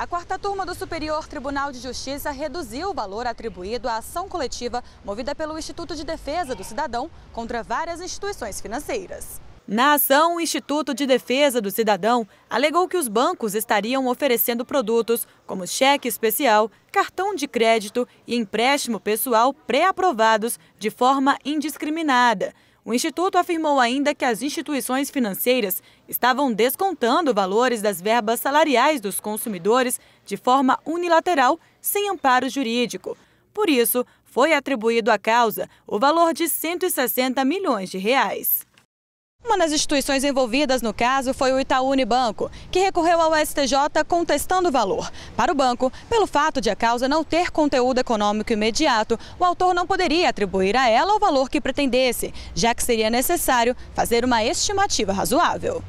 A quarta turma do Superior Tribunal de Justiça reduziu o valor atribuído à ação coletiva movida pelo Instituto de Defesa do Cidadão contra várias instituições financeiras. Na ação, o Instituto de Defesa do Cidadão alegou que os bancos estariam oferecendo produtos como cheque especial, cartão de crédito e empréstimo pessoal pré-aprovados de forma indiscriminada o Instituto afirmou ainda que as instituições financeiras estavam descontando valores das verbas salariais dos consumidores de forma unilateral, sem amparo jurídico. Por isso, foi atribuído à causa o valor de 160 milhões de reais. Uma das instituições envolvidas no caso foi o Itaú Unibanco, que recorreu ao STJ contestando o valor. Para o banco, pelo fato de a causa não ter conteúdo econômico imediato, o autor não poderia atribuir a ela o valor que pretendesse, já que seria necessário fazer uma estimativa razoável.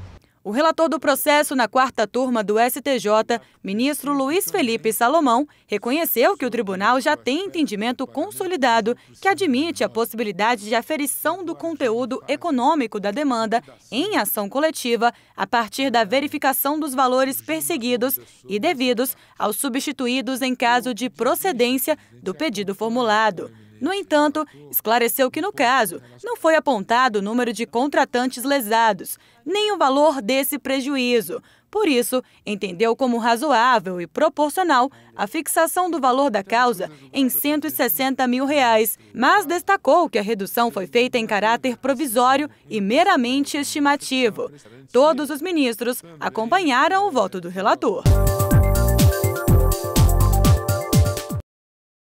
O relator do processo na quarta turma do STJ, ministro Luiz Felipe Salomão, reconheceu que o tribunal já tem entendimento consolidado que admite a possibilidade de aferição do conteúdo econômico da demanda em ação coletiva a partir da verificação dos valores perseguidos e devidos aos substituídos em caso de procedência do pedido formulado. No entanto, esclareceu que no caso não foi apontado o número de contratantes lesados, nem o valor desse prejuízo. Por isso, entendeu como razoável e proporcional a fixação do valor da causa em 160 mil reais, mas destacou que a redução foi feita em caráter provisório e meramente estimativo. Todos os ministros acompanharam o voto do relator.